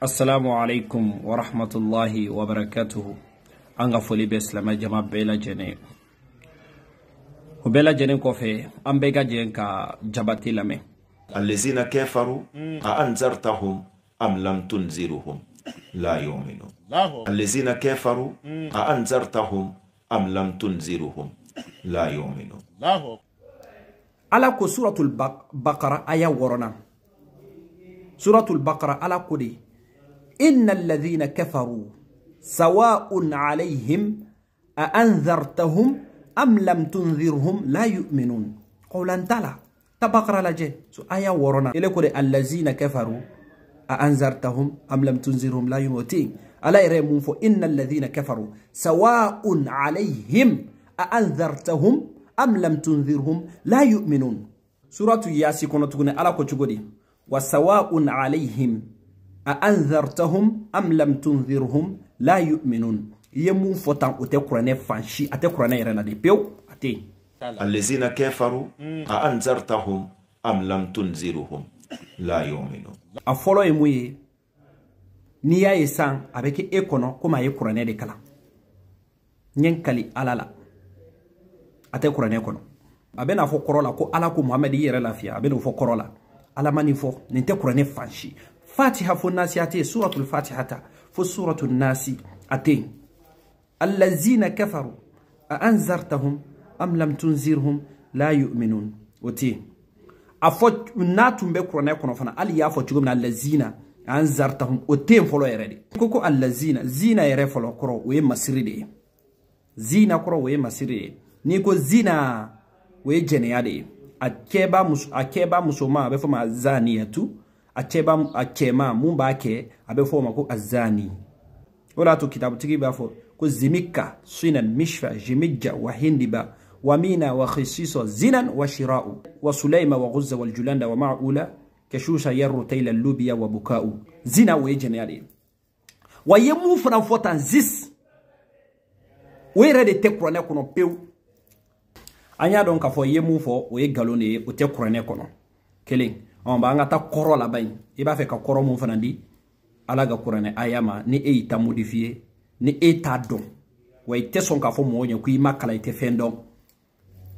assalamu alaikum wa rahmatullahi wa barakatuhu an ka foli bɛ silamɛ jama bɛɛ lajɛlen o bɛɛ lajɛlen kɔfɛ an bɛɛ ka jɛn ka jabati lamɛn allazina kafaru hmm. a anzartahum am lam tunziruhum la yu'minun allazina kafaru hmm. a anzartahum am lam tunziruhum la yu'minun ala ko suratul baqara aya wɔrɔna suratul baqara ala ko de إن الذين كفروا سواء عليهم أأنذرتهم أم لم تنذرهم لا يؤمنون قولا تعالى تبقر لجي سو آية ورنا إليكو الذين كفروا أأنذرتهم أم لم تنذرهم لا يؤمنون ألا يريمون إن الذين كفروا سواء عليهم أأنذرتهم أم لم تنذرهم لا يؤمنون سورة ياسي كنت تقول ألا كتقولي وسواء عليهم أأنذرتهم أم لم تنذرهم لا يؤمنون يمو إيه فتان أتكرنا فانشي أتكرنا يرنا دي بيو أتي الذين كفروا أأنذرتهم أم لم تنذرهم لا يؤمنون أفولو يموي إيه إيه؟ نيا يسان أبكي إيكونا كما يكرنا دي كلا nyankali ala la a tɛ kuranɛ kɔnɔ كو ألاكو محمد kɔrɔ la ko ala ko ألا i yɛrɛ lafiya فانشي fatiha fo nasi ate suratul fatihata fo suratul nasi ate allazina kafaru a anzartahum am lam tunzirhum la yu'minun wote afo n'a tumbe kurana kuranɛ kɔnɔ fana hali y'a fɔ cogo allazina an zartahum o te fɔlɔ yɛrɛ de allazina zina yɛrɛ fɔlɔ kɔrɔ o ye masiri de zina kɔrɔ o ye masiri de ye n'i ko zina o jene jɛnɛya de ye a kɛba muso a kɛba ma zaniyatu acheba achema mumba ake abefoma ku azani ola tu kitabu tiki bafo ku zimika swina mishfa jimija wa hindiba wa mina wa khisiso zinan wa shirau wa sulaima wa guzza wal julanda wa maula kashusha yarru taila lubia wa bukau zina wa ejene wa yemu fana fota zis wera de tekurane kono pew anya don kafo yemu fo o yegalone o tekurane kono keling on b'an ngata koro la bay in i b'a fɛ ka kɔrɔ mun fana di ala ga kuranɛ ayama ni e ta modifier ni e t'a don way te son k'a fo mo nya ku i ma te fendo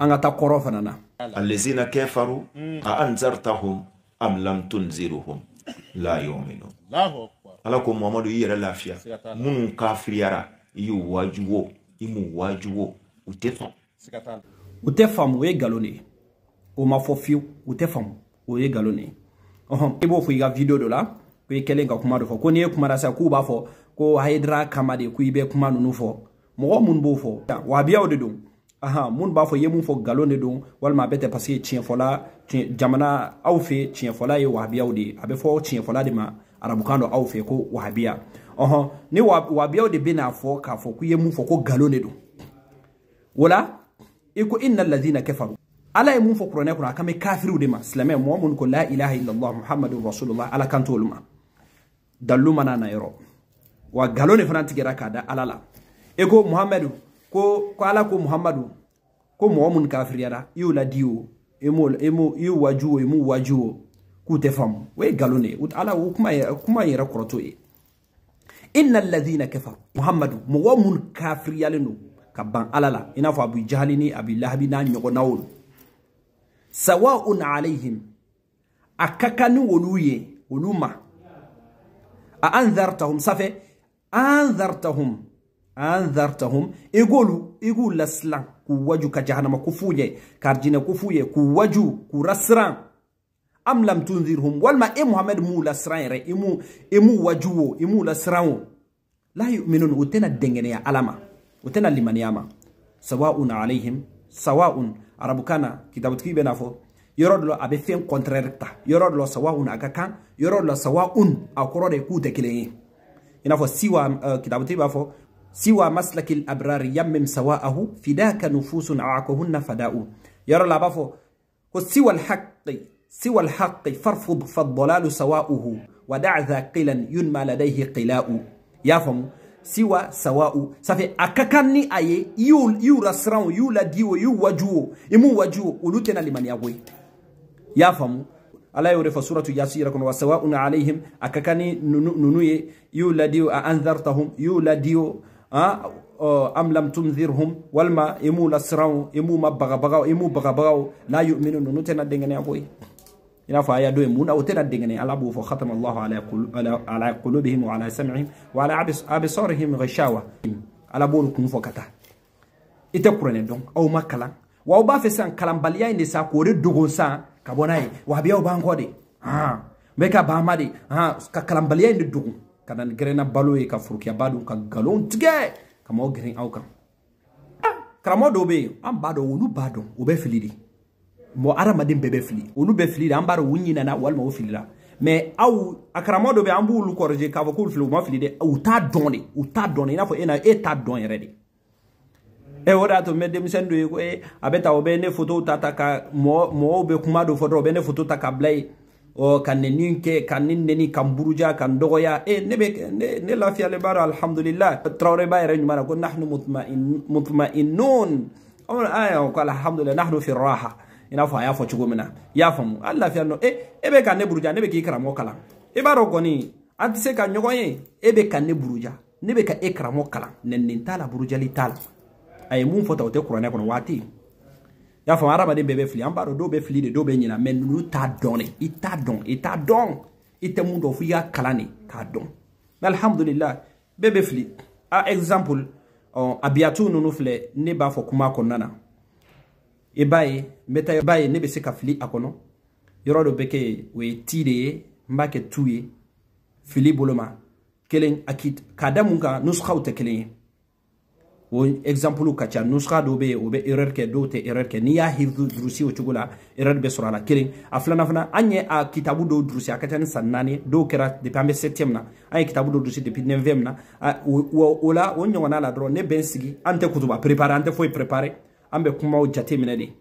ngata koro dɔn an ka fana na. alizina kɛfaru a anzartahum am lam tunziruhum la yu'minu allahu akbar ala ko muhamadu i yɛrɛ lafiya minnu kafiriyara i y'u waju wo i m'u waju wo u tɛ sɔn. u tɛ faamu o ye o ma fɔ fiyewu u tɛ faamu o ye nkalon de ye ɔhɔn i e b'o fɔ i ka video dɔ la ko i e kɛlen ka kuma dɔ fɔ ko n'i ye kuma sisan k'u b'a fɔ ko hayidara kama de ko i bɛ kuma ninnu fɔ mɔgɔ minnu b'o fɔ wabiyaw de don ahan minnu b'a fɔ i ye mun fɔ nkalon de don walima a bɛ tɛ parce que tiɲɛfɔla jamana aw fɛ tiɲɛfɔla ye wabiyaw de ye a bɛ fɔ tiɲɛfɔla de ma arabukan dɔ aw fɛ ko wabiya ɔhɔn ni wabiyaw de bɛ n'a fɔ k'a fɔ k'i ye mun fɔ ko nkalon de don o la i ko i na lazina kɛ faru ala ye mun fɔ kuranɛ kɔnɔ a kan bɛ kafiriw de ma silamɛ mɔgɔ minnu ko la ilaha illallah muhammadu rasulullah ala kan t'olu ma dalilu mana na yɔrɔ wa nkalon de fana tigɛra k'a da ala la e ko ko ko ala ko muhamadu ko mɔgɔ minnu kafiriyara i y'o ladi o e e i y'o waju o i m'u waju o k'u tɛ faamu o ye nkalon de ye ala o kuma yɛrɛ kɔrɔ t'o ye inna alladhina kafaru muhamadu mɔgɔ minnu kafiriyalen don ka ban ala la i n'a fɔ abu jahali ni abu lahabi n'a ɲɔgɔnnaw sawaun alaihim akakanu olu ye olu ma a anzartahum safɛ anzartahum anzartahum i g'olu i k'u waju ka jahanama kufuye karjina kufuye karijinɛ ko k'u waju k'u rasiran am lam tunzirhum walima e muhammad m'u lasiran re imu e imu i m'u waju wo i la yuminun u dengene ya alama ma limaniyama tɛna limaniya ma sawaun alaihim sawaun arabukana kitabutkii benaafo yeroo dɔ a bɛ fɛn kɔntrɛri ta yɔrɔ dɔ sawaun a ka kan de k'u siwa kitabutii b'a fɔ siwa maslaki abrari yammim sawaahu fidaka nufusun aakahunna fada'u yɔrɔ la a b'a fɔ ko siwa alhaqi siwa alhaqi farfud fadalalu sawa'uhu wada'a ذا قلا ينمى ladayhi qilau yafamu siwa sawa'u safe akakani aye kan y'u rasiranw y'u ladiwo y'u wajuo imu wajuo ulute na limani yawe koyi i y'a faamu ala y'o suratu yasi yɛrɛ kɔnɔ wa sawa'un alayhim a y'u ladiwo a anzartahum y'u ladiwo am lam tunzirhum walima i m'u lasiranw i m'u ma bagabagaw i m'u bagabagaw la yu'minu nunu tɛna dengɛnɛya koyi ina fa ya do mun aw tena dingene ala bu fo khatama allah ala ala qulubihim wa ala sam'ihim wa ala absarihim ghishawa ala bol kun fo kata ite kurane donc aw makala wa aw ba fe san kalambaliya inde sa ko re dogo san ka bona ye wa biya aw ban ko de ha me ka ba ma de ha ka kalambaliya inde dogo kana gerena balo ye ka furkiya ba dun ka galon tige kama o gerin aw kan karamɔgɔ dɔw bɛ yen an b'a dɔn olu b'a dɔn u bɛ fili de mo hadamaden bɛɛ bɛ fili olu bɛ fili de an b'a dɔn u ɲinana walima u filila mɛ aw a karamɔgɔ dɔ bɛ an b'olu k'a fɔ k'olu fili u ma fili dɛ t'a dɔn de t'a dɔn de i n'a fɔ e na e t'a dɔn yɛrɛ de ɛ to me dem sendu dɔ ye ko ee a o be ne fotow ta ta ka mo mo be kuma do fɔ be ne foto ta ka blay o kanenin ke kanin kɛ ka ne nɛni ka n buruja ka ne be ne ne lafiyalen b'a dɔn alhamdulillah traore bay re nyuma ko nahnu mutmain mutmainun mutuma ayo ko alhamdulillah nahnu fi raha Ina n'a fɔ a y'a fɔ cogo min na i y'a faamu hali lafiya nɔ e eh, e bɛ ka ne buruja ne bɛ k'i karamɔgɔ kalan i e b'a dɔn kɔni an tɛ se ka ɲɔgɔn ye e bɛ ka ne buruja ne bɛ ka e karamɔgɔ kalan nɛninin t'a la burujali t'a la a ye mun fɔ ta o tɛ kuranɛ kɔnɔ waati y'a faamu hadamaden bɛɛ bɛ fili an b'a dɔn dɔw bɛ fili de dɔw bɛ ɲina mɛ ninnu t'a dɔn de i t'a dɔn i t'a dɔn i tɛ mun dɔn f'i k'a kalan de k'a dɔn mɛ alihamudulilayi bɛɛ bɛ fili a exemple ɔ abiyatu ninnu filɛ ne b'a fɔ kuma kɔnɔna na i e b'a ye n bɛ taa i b'a ye ne bɛ se ka fili a kɔnɔ yɔrɔ dɔ bɛ kɛ yen o ye ti de ye n b'a kɛ tu ye fili bolo ma kelen akid k'a da mun kan nusukaw tɛ kelen ye o exemple ka ca nusuka dɔw bɛ yen o bɛ erreur kɛ dɔw tɛ erreur kɛ n'i y'a hifdu durusi o cogo la erreur bɛ sɔrɔ a la kelen a filanan fana an ye a kitabu dɔw durusi a ka ca ni san naani dɔw kɛra depuis an bɛ septième na an ye kitabu dɔw durusi depuis neuvième na o la o ɲɔgɔnna la dɔrɔn ne bɛ n sigi an tɛ kutuba préparer an tɛ foyi e préparer an bɛ kumaw jate minɛ de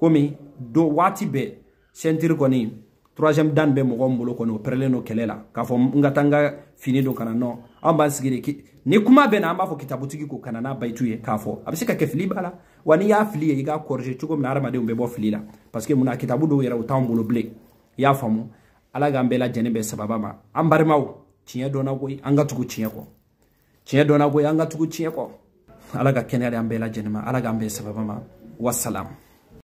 komi don waati bɛɛ sɛntiri kɔni troisième dan bɛ mɔgɔ min bolo kɔni o pɛrɛlen don kɛlɛ la k'a fɔ n ka taa n ka fini don kana na nɔ an b'an sigi de ni kuma bɛ na an b'a fɔ kitabutigi ko kana na n'a bayitu ye k'a fɔ a bɛ se ka kɛ fili b'a la wa n'i y'a fili ye i k'a kɔrɔsi cogo min na hadamadenw bɛ bɔ fili la parce que munna kitabu dɔw yɛrɛ o t'anw bolo bilen i y'a faamu ala k'an bɛɛ lajɛlen bɛ sababa ma an balimaw tiɲɛ dɔnna koyi an ka tugu tiɲɛ kɔ tiɲɛ dɔnna koyi an ka tugu tiɲɛ kɔ alaga kene ade ambe la jenma alaga ambe sababama wassalam